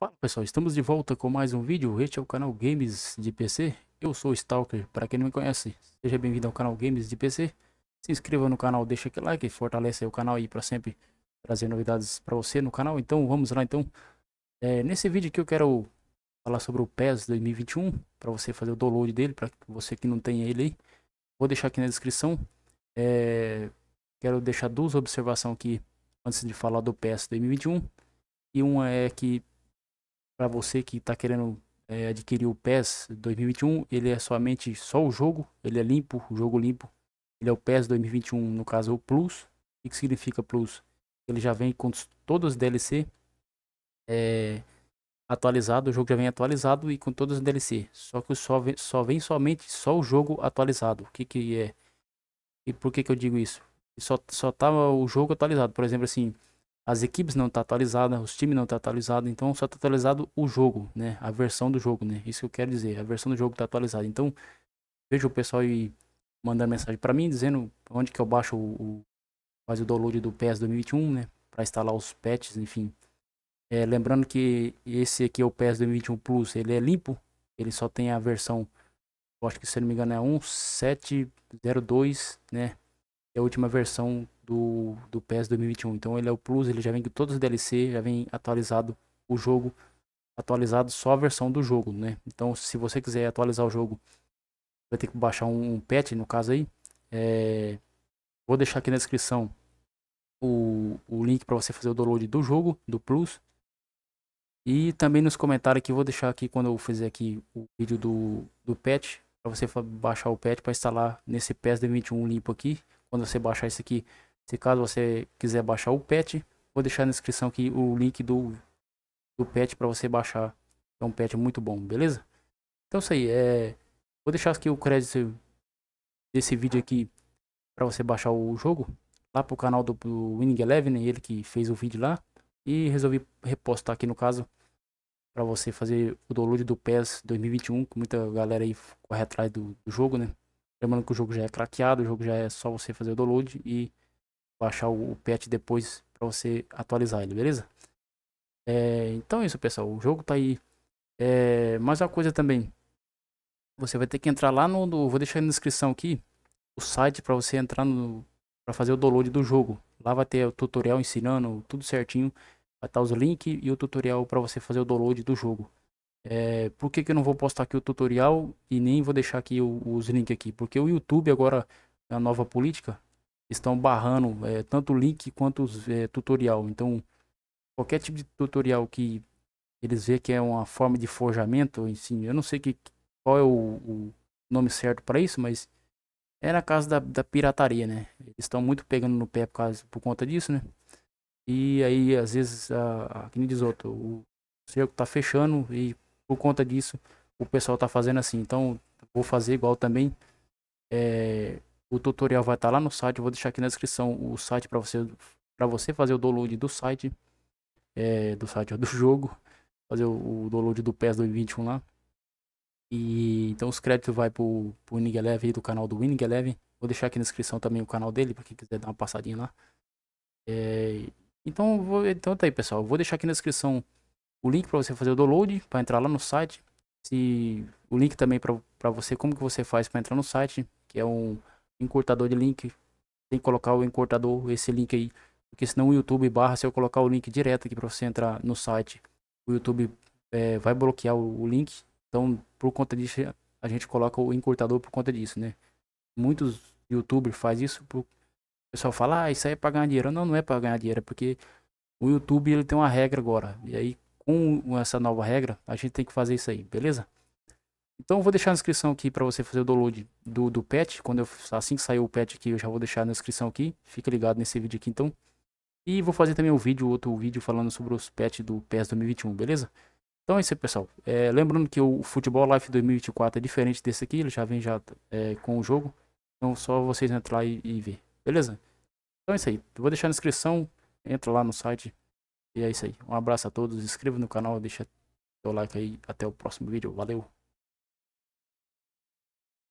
Fala pessoal, estamos de volta com mais um vídeo, este é o canal Games de PC, eu sou o Stalker, para quem não me conhece, seja bem-vindo ao canal Games de PC, se inscreva no canal, deixa aquele like, fortalece o canal aí para sempre trazer novidades para você no canal, então vamos lá então, é, nesse vídeo aqui eu quero falar sobre o PES 2021, para você fazer o download dele, para você que não tem ele aí, vou deixar aqui na descrição, é, quero deixar duas observações aqui antes de falar do PES 2021, e uma é que para você que está querendo é, adquirir o PES 2021, ele é somente só o jogo, ele é limpo, o jogo limpo. Ele é o PES 2021, no caso é o Plus. O que significa Plus? Ele já vem com todos os DLC é, atualizado, o jogo já vem atualizado e com todos os DLC. Só que só vem, só vem somente só o jogo atualizado. O que que é? E por que que eu digo isso? Só, só tava tá o jogo atualizado. Por exemplo, assim, as equipes não tá atualizadas, os times não tá atualizados, então só está atualizado o jogo, né? A versão do jogo, né? Isso que eu quero dizer, a versão do jogo está atualizada. Então, veja o pessoal aí mandando mensagem para mim dizendo onde que eu baixo o, o faz o download do PS 2021, né, para instalar os patches, enfim. É, lembrando que esse aqui é o PS 2021 Plus, ele é limpo, ele só tem a versão eu acho que se não me engano é 1702, né? É a última versão do, do PES 2021. Então ele é o Plus, ele já vem com todos os DLC, já vem atualizado o jogo, atualizado só a versão do jogo, né? Então se você quiser atualizar o jogo, vai ter que baixar um, um patch, no caso aí. É... Vou deixar aqui na descrição o, o link para você fazer o download do jogo, do Plus. E também nos comentários que vou deixar aqui quando eu fizer aqui o vídeo do, do patch, para você baixar o patch para instalar nesse PES 2021 limpo aqui. Quando você baixar isso aqui, se caso você quiser baixar o patch, vou deixar na descrição aqui o link do, do patch para você baixar. É um patch muito bom, beleza? Então é isso aí, é... vou deixar aqui o crédito desse vídeo aqui para você baixar o jogo lá pro canal do, do Winning Eleven, né, ele que fez o vídeo lá e resolvi repostar aqui no caso para você fazer o download do PES 2021, que muita galera aí corre atrás do, do jogo, né? Lembrando que o jogo já é craqueado, o jogo já é só você fazer o download e baixar o, o patch depois para você atualizar ele, beleza? É, então é isso, pessoal. O jogo tá aí. É, mais uma coisa também. Você vai ter que entrar lá no, no vou deixar na descrição aqui o site para você entrar no para fazer o download do jogo. Lá vai ter o tutorial ensinando tudo certinho. Vai estar tá os links e o tutorial para você fazer o download do jogo. É, por que, que eu não vou postar aqui o tutorial e nem vou deixar aqui os links aqui? Porque o YouTube agora, é a nova política, estão barrando é, tanto o link quanto os é, tutorial. Então, qualquer tipo de tutorial que eles vê que é uma forma de forjamento, assim, eu não sei que, qual é o, o nome certo para isso, mas é na casa da, da pirataria, né? Eles estão muito pegando no pé por, causa, por conta disso, né? E aí, às vezes, a, a, que nem diz outro, o cerco tá fechando e por conta disso o pessoal tá fazendo assim. Então, vou fazer igual também. É, o tutorial vai estar tá lá no site. Eu vou deixar aqui na descrição o site para você para você fazer o download do site é, do site do jogo, fazer o, o download do PES 2021 lá. E então os créditos vai pro, pro Winning Eleven do canal do Winning Eleven. Vou deixar aqui na descrição também o canal dele para quem quiser dar uma passadinha lá. É, então, vou, então tá aí, pessoal. Vou deixar aqui na descrição o link para você fazer o download, para entrar lá no site. Se o link também para você como que você faz para entrar no site, que é um encurtador de link, tem que colocar o encurtador, esse link aí. Porque senão o YouTube barra, se eu colocar o link direto aqui para você entrar no site, o YouTube é, vai bloquear o, o, link. Então, por conta disso, a gente coloca o encurtador por conta disso, né? Muitos youtubers fazem isso pro... O pessoal fala, ah, isso aí é para ganhar dinheiro. Não, não é para ganhar dinheiro, é porque o YouTube ele tem uma regra agora. E aí, com essa nova regra, a gente tem que fazer isso aí, beleza? Então eu vou deixar na descrição aqui para você fazer o download do, do patch. Quando eu, assim que sair o patch aqui, eu já vou deixar na descrição aqui. Fica ligado nesse vídeo aqui então. E vou fazer também um vídeo, outro vídeo falando sobre os patch do PES 2021, beleza? Então é isso aí, pessoal. É, lembrando que o Futebol Life 2024 é diferente desse aqui. Ele já vem já é, com o jogo. Então só vocês entrar lá e, e ver, beleza? Então é isso aí. Eu vou deixar na descrição. Entra lá no site. E é isso aí. Um abraço a todos. Inscreva no canal. Deixa seu like aí. Até o próximo vídeo. Valeu!